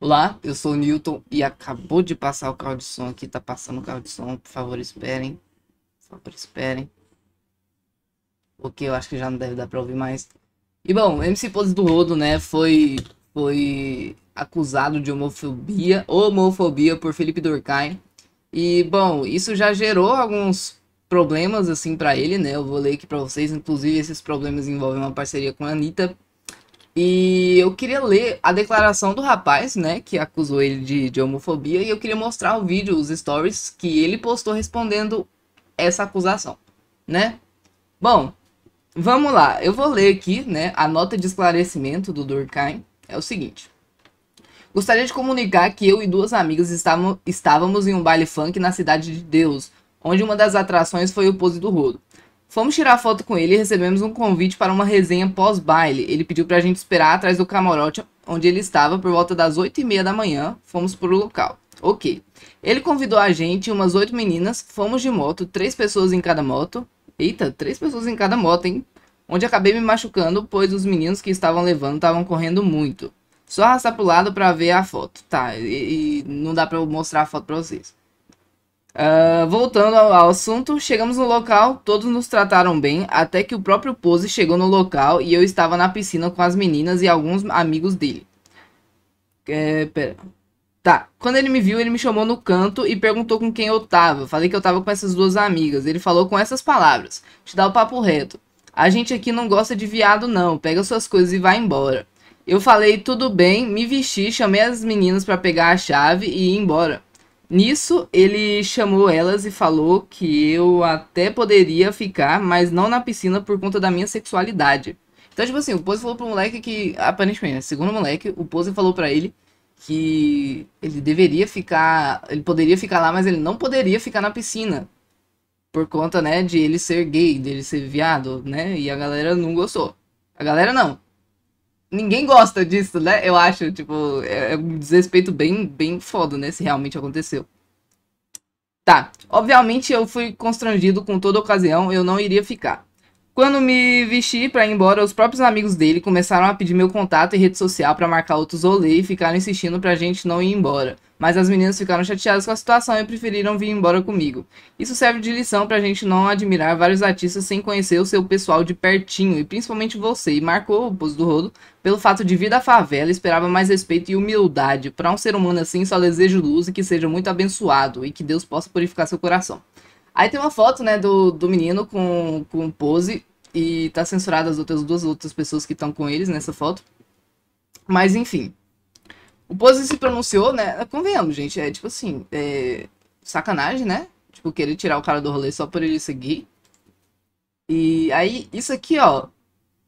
Olá, eu sou o Newton e acabou de passar o carro de som aqui, tá passando o carro de som, por favor esperem, por favor esperem, porque eu acho que já não deve dar pra ouvir mais. E bom, MC Pose do Rodo, né, foi, foi acusado de homofobia, homofobia por Felipe Durkheim, e bom, isso já gerou alguns problemas assim para ele, né, eu vou ler aqui pra vocês, inclusive esses problemas envolvem uma parceria com a Anitta, e eu queria ler a declaração do rapaz, né, que acusou ele de, de homofobia, e eu queria mostrar o vídeo, os stories que ele postou respondendo essa acusação, né? Bom, vamos lá. Eu vou ler aqui, né, a nota de esclarecimento do Durkheim. É o seguinte. Gostaria de comunicar que eu e duas amigas estávamos, estávamos em um baile funk na Cidade de Deus, onde uma das atrações foi o Pose do Rodo. Fomos tirar foto com ele e recebemos um convite para uma resenha pós-baile. Ele pediu pra gente esperar atrás do camarote onde ele estava por volta das 8 e meia da manhã. Fomos pro local. Ok. Ele convidou a gente e umas oito meninas. Fomos de moto, três pessoas em cada moto. Eita, três pessoas em cada moto, hein? Onde acabei me machucando, pois os meninos que estavam levando estavam correndo muito. Só arrastar pro lado pra ver a foto. Tá, e, e não dá pra eu mostrar a foto pra vocês. Uh, voltando ao, assunto, chegamos no local, todos nos trataram bem, até que o próprio Pose chegou no local e eu estava na piscina com as meninas e alguns amigos dele. É, pera. Tá, quando ele me viu, ele me chamou no canto e perguntou com quem eu tava. Falei que eu tava com essas duas amigas. Ele falou com essas palavras: Te dá o papo reto. A gente aqui não gosta de viado, não. Pega suas coisas e vai embora. Eu falei tudo bem, me vesti, chamei as meninas para pegar a chave e ir embora. Nisso, ele chamou elas e falou que eu até poderia ficar, mas não na piscina por conta da minha sexualidade. Então, tipo assim, o Pose falou pro moleque que, aparentemente, né, segundo o moleque, o Pose falou para ele que ele deveria ficar, ele poderia ficar lá, mas ele não poderia ficar na piscina. Por conta, né, de ele ser gay, dele ser viado, né, e a galera não gostou. A galera não, ninguém gosta disso, né? Eu acho, tipo, é, é, um desrespeito bem, bem foda, né? Se realmente aconteceu. Tá, obviamente eu fui constrangido com toda ocasião, eu não iria ficar. Quando me vesti para ir embora, os próprios amigos dele começaram a pedir meu contato e rede social para marcar outros rolê e ficaram insistindo pra gente não ir embora. Mas as meninas ficaram chateadas com a situação e preferiram vir embora comigo. Isso serve de lição pra gente não admirar vários artistas sem conhecer o seu pessoal de pertinho, e principalmente você, e marcou o Poço do Rodo pelo fato de vir da favela, esperava mais respeito e humildade. Para um ser humano assim, só desejo luz e que seja muito abençoado e que Deus possa purificar seu coração. Aí tem uma foto, né, do, do menino com, com pose e tá censurada as outras duas outras pessoas que estão com eles nessa foto. Mas enfim. O Pose se pronunciou, né? Convenhamos, gente. É tipo assim, é... sacanagem, né? Tipo, querer tirar o cara do rolê só por ele seguir. E aí, isso aqui, ó,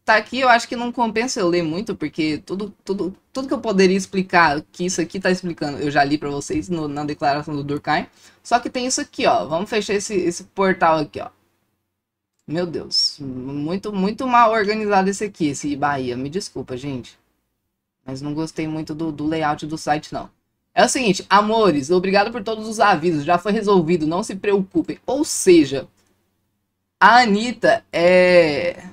tá aqui, eu acho que não compensa eu ler muito, porque tudo, tudo, tudo que eu poderia explicar, que isso aqui tá explicando, eu já li para vocês no, na declaração do Durkheim. Só que tem isso aqui, ó. Vamos fechar esse, esse portal aqui, ó. Meu Deus, muito, muito mal organizado esse aqui, esse Bahia. Me desculpa, gente. Mas não gostei muito do, do layout do site, não. É o seguinte, amores, obrigado por todos os avisos. Já foi resolvido, não se preocupem. Ou seja, a Anitta é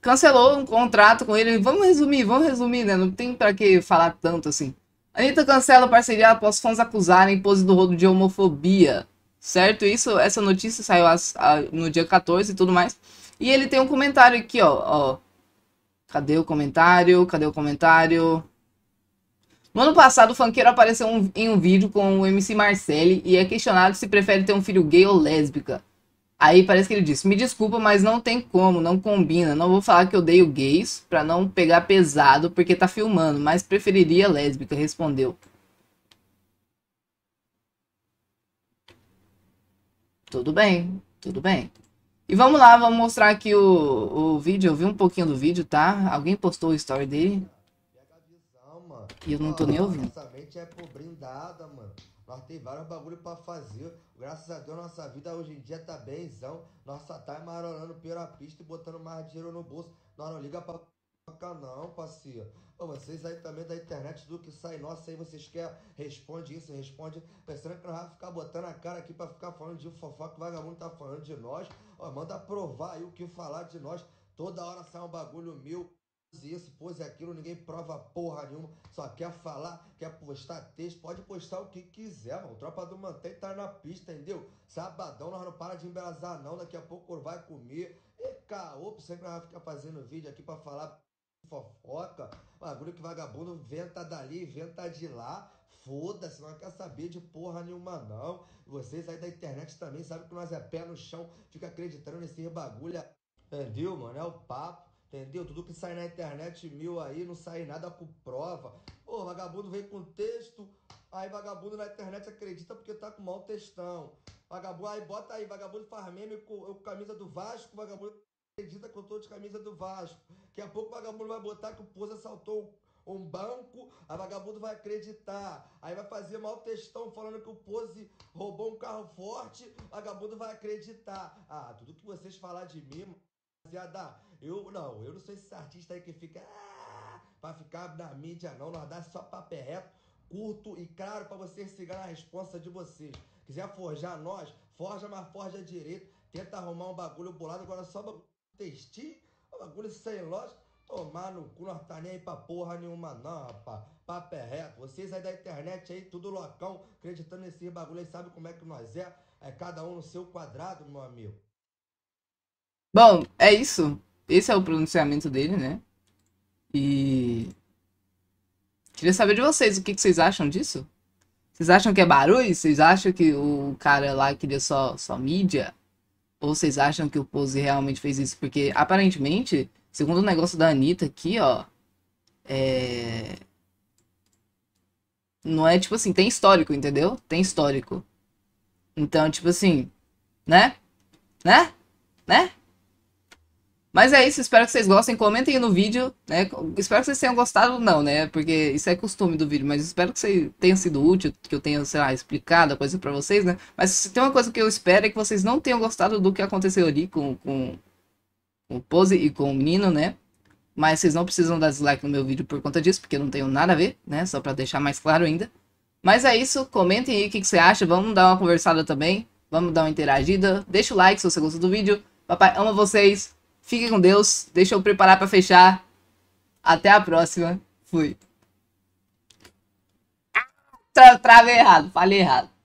cancelou um contrato com ele. Vamos resumir, vamos resumir, né? Não tem para que falar tanto assim. Anitta cancela parceria após fãs acusarem pose do rodo de homofobia. Certo? Isso, essa notícia saiu as, a, no dia 14 e tudo mais. E ele tem um comentário aqui, ó, ó. Cadê o comentário? Cadê o comentário? No ano passado, o funkeiro apareceu um, em um vídeo com o MC Marcelli e é questionado se prefere ter um filho gay ou lésbica. Aí parece que ele disse: Me desculpa, mas não tem como, não combina. Não vou falar que odeio gays pra não pegar pesado porque tá filmando, mas preferiria lésbica, respondeu. Tudo bem, tudo bem. E vamos lá, vamos mostrar aqui o, o vídeo. Eu vi um pouquinho do vídeo, tá? Alguém postou o story dele. E eu não tô nem ouvindo. É mano. Nós tem vários bagulho para fazer. Graças a Deus, nossa vida hoje em dia tá bemzão. Nossa tá marolando pela pista e botando mais dinheiro no bolso. Nós não liga pra não, parceiro. Ô, vocês aí também da internet, do que sai nossa aí, vocês querem, responde isso, responde. Pensando que nós vamos ficar botando a cara aqui pra ficar falando de fofoca, o vagabundo tá falando de nós. Ó, manda provar aí o que falar de nós. Toda hora sai um bagulho mil isso, pôs aquilo, ninguém prova porra nenhuma, só quer falar, quer postar texto, pode postar o que quiser, mano. Tropa do Mantém tá na pista, entendeu? Sabadão nós não para de embelezar não, daqui a pouco vai comer. E caô, sempre nós vai ficar fazendo vídeo aqui para falar fofoca, bagulho que vagabundo venta dali, venta de lá, foda-se, não quer saber de porra nenhuma não. Vocês aí da internet também sabem que nós é pé no chão, fica acreditando nesse bagulho, entendeu, mano? É o papo. Entendeu? Tudo que sai na internet mil aí, não sai nada com prova. Pô, vagabundo vem com texto, aí vagabundo na internet acredita porque tá com mau textão. Vagabundo, aí bota aí, vagabundo faz meme com, com camisa do Vasco, vagabundo acredita que eu tô de camisa do Vasco. Daqui a pouco o vagabundo vai botar que o Pouso assaltou um banco, a vagabundo vai acreditar. Aí vai fazer mal textão falando que o Pose roubou um carro forte, vagabundo vai acreditar. Ah, tudo que vocês falar de mim, rapaziada. Eu não, eu não sou esse artista aí que fica. para ah", pra ficar na mídia, não. Nós dá só papel é reto, curto e claro para vocês se a responsa de vocês. Quiser forjar nós, forja, mas forja direito. Tenta arrumar um bagulho bolado, agora só bagulho textil, bagulho sem lógica. Tomar no cu, nós tá nem aí pra porra nenhuma, não, rapaz. Papo é reto. Vocês aí da internet aí, tudo loucão, acreditando nesse bagulho aí, sabe como é que nós é? É cada um no seu quadrado, meu amigo. Bom, é isso. Esse é o pronunciamento dele, né? E. Queria saber de vocês o que, que vocês acham disso. Vocês acham que é barulho? Vocês acham que o cara lá queria só, só mídia? Ou vocês acham que o Pose realmente fez isso? Porque aparentemente, segundo o negócio da Anitta aqui, ó. É. Não é tipo assim, tem histórico, entendeu? Tem histórico. Então, tipo assim, né? Né? Né? Mas é isso, espero que vocês gostem. Comentem no vídeo, né? Espero que vocês tenham gostado, não, né? Porque isso é costume do vídeo, mas espero que vocês tenha sido útil, que eu tenha, sei lá, explicado a coisa pra vocês, né? Mas se tem uma coisa que eu espero é que vocês não tenham gostado do que aconteceu ali com, com, com o Pose e com o menino, né? Mas vocês não precisam dar dislike no meu vídeo por conta disso, porque não tenho nada a ver, né? Só pra deixar mais claro ainda. Mas é isso, comentem aí o que, que você acha, vamos dar uma conversada também, vamos dar uma interagida, deixa o like se você gostou do vídeo. Papai ama vocês. Fique com Deus. Deixa eu preparar para fechar. Até a próxima. Fui. Tra travei errado. Falei errado.